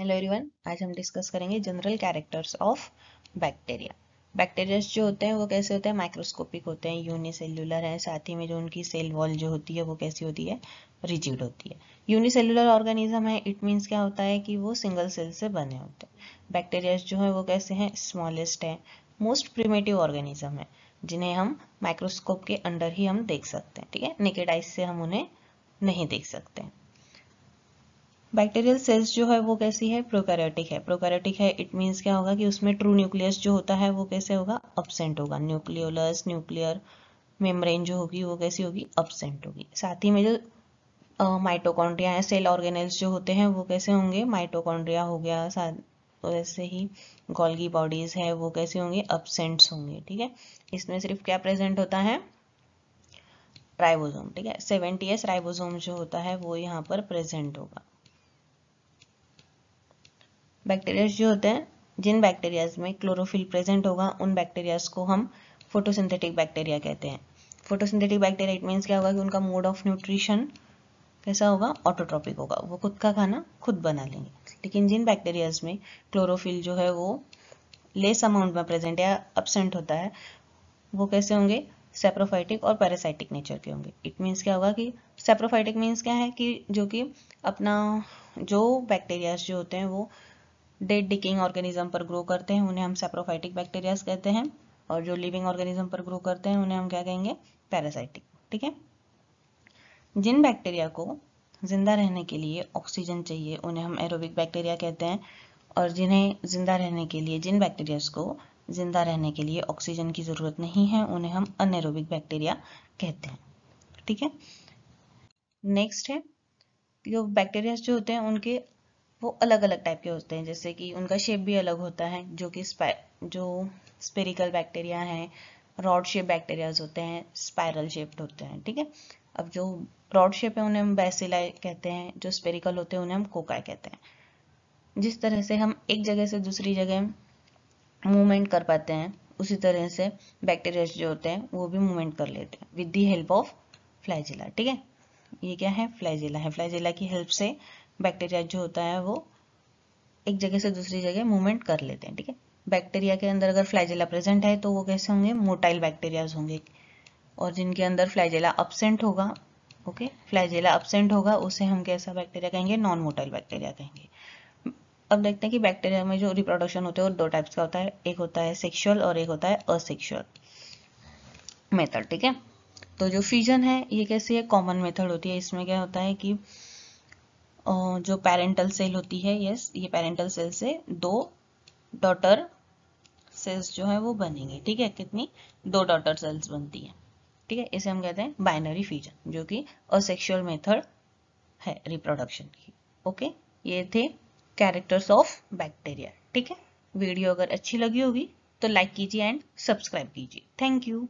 hello everyone आज हम discuss करेंगे general characters of bacteria bacteria जो होते हैं वो कैसे होते हैं माइक्रोस्कोपिक होते हैं यूनिसेलुलर हैं साथ ही में जो उनकी सेल वॉल जो होती है वो कैसी होती है रिजिड होती है यूनिसेलुलर ऑर्गेनिज्म है इट मींस क्या होता है कि वो सिंगल सेल से बने होते हैं बैक्टेरिया जो है वो कैसे हैं स्मॉलेस्ट हैं मोस्ट प्रिमेटिव ऑर्गेनिज्म है जिन्हें हम माइक्रोस्कोप के अंडर ही हम देख सकते हैं ठीक है निकेट आइस से हम उन्हें नहीं देख सकते हैं बैक्टीरियल सेल्स जो है वो कैसी है प्रोकैरियोटिक है प्रोकैरियोटिक है इट मींस क्या होगा कि उसमें ट्रू न्यूक्लियस जो होता है वो कैसे होगा अपसेंट होगा न्यूक्लियोलस न्यूक्लियर मेम्ब्रेन जो होगी वो कैसी होगी अपसेंट होगी साथ ही में जो माइटोकॉन्ड्रिया है सेल ऑर्गेनल्स जो होते हैं वो कैसे होंगे माइटोकॉन्ड्रिया हो गया वैसे ही गोल्गी बॉडीज है वो कैसे होंगे अपसेंट्स होंगे ठीक है इसमें सिर्फ क्या प्रेजेंट होता है राइबोसोम ठीक है सेवेंटी एस राइबोसोम जो होता है वो यहाँ पर प्रेजेंट होगा बैक्टीरियाज जो होते हैं जिन बैक्टीरियाज में क्लोरोफिल प्रेजेंट होगा उन बैक्टीरियाज को हम फोटोसिंथेटिक बैक्टीरिया कहते हैं फोटोसिंथेटिक बैक्टीरिया इट मीन्स क्या होगा कि उनका मोड ऑफ न्यूट्रिशन कैसा होगा ऑटोट्रॉपिक होगा वो खुद का खाना खुद बना लेंगे लेकिन जिन बैक्टीरियाज में क्लोरोफिल जो है वो लेस अमाउंट में प्रेजेंट या एबसेंट होता है वो कैसे होंगे सेप्रोफाइटिक और पैरासाइटिक नेचर के होंगे इट मीन्स क्या होगा कि सेप्रोफाइटिक मीन्स क्या है कि जो कि अपना जो बैक्टीरियाज जो होते हैं वो डेड डिकिंग ऑर्गेनिज्म पर ग्रो करते हैं उन्हें हम सेप्रोफाइटिक बैक्टीरिया कहते हैं और जो लिविंग ऑर्गेनिज्म पर ग्रो करते हैं उन्हें हम क्या कहेंगे पैरासाइटिक ठीक है जिन बैक्टीरिया को जिंदा रहने के लिए ऑक्सीजन चाहिए उन्हें हम एरोबिक बैक्टीरिया कहते हैं और जिन्हें जिंदा रहने के लिए जिन बैक्टीरिया को जिंदा रहने के लिए ऑक्सीजन की ज़रूरत नहीं है उन्हें हम अनएरोबिक बैक्टीरिया कहते हैं ठीक है नेक्स्ट है जो बैक्टीरिया जो होते हैं उनके वो अलग अलग टाइप के होते हैं जैसे कि उनका शेप भी अलग होता है जो कि जो स्पेरिकल बैक्टीरिया हैं रॉड शेप बैक्टीरियाज होते हैं स्पायरल शेप्ड होते हैं ठीक है अब जो रॉड शेप है उन्हें हम बैसिलाई कहते हैं जो स्पेरिकल होते हैं उन्हें हम कोकाई कहते हैं जिस तरह से हम एक जगह से दूसरी जगह मूवमेंट कर पाते हैं उसी तरह से बैक्टीरिया जो होते हैं वो भी मूवमेंट कर लेते हैं with the help of flagella ठीक है ये क्या है फ्लाइजिला है फ्लाइजिला की हेल्प से बैक्टीरिया जो होता है वो एक जगह से दूसरी जगह मूवमेंट कर लेते हैं ठीक है बैक्टीरिया के अंदर अगर फ्लाइजिला प्रेजेंट है तो वो कैसे होंगे मोटाइल बैक्टीरियाज होंगे और जिनके अंदर फ्लाइजिला अपसेंट होगा ओके फ्लाइजिला अपसेंट होगा उसे हम कैसा बैक्टीरिया कहेंगे नॉन मोटाइल बैक्टीरिया कहेंगे अब देखते हैं कि बैक्टीरिया में जो रिप्रोडक्शन होते हैं वो दो टाइप्स का होता है एक होता है सेक्सुअल और एक होता है असेक्सुअल मेथड ठीक है तो जो फ्यूजन है ये कैसी है कॉमन मेथड होती है इसमें क्या होता है कि जो पेरेंटल सेल होती है यस ये पेरेंटल सेल से दो डॉटर सेल्स जो है वो बनेंगे ठीक है कितनी दो डॉटर सेल्स बनती है ठीक है इसे हम कहते हैं बाइनरी फ्यूजन जो कि असेक्सुअल मेथड है रिप्रोडक्शन की ओके ये थे कैरेक्टर्स ऑफ बैक्टीरिया ठीक है वीडियो अगर अच्छी लगी होगी तो लाइक कीजिए एंड सब्सक्राइब कीजिए थैंक यू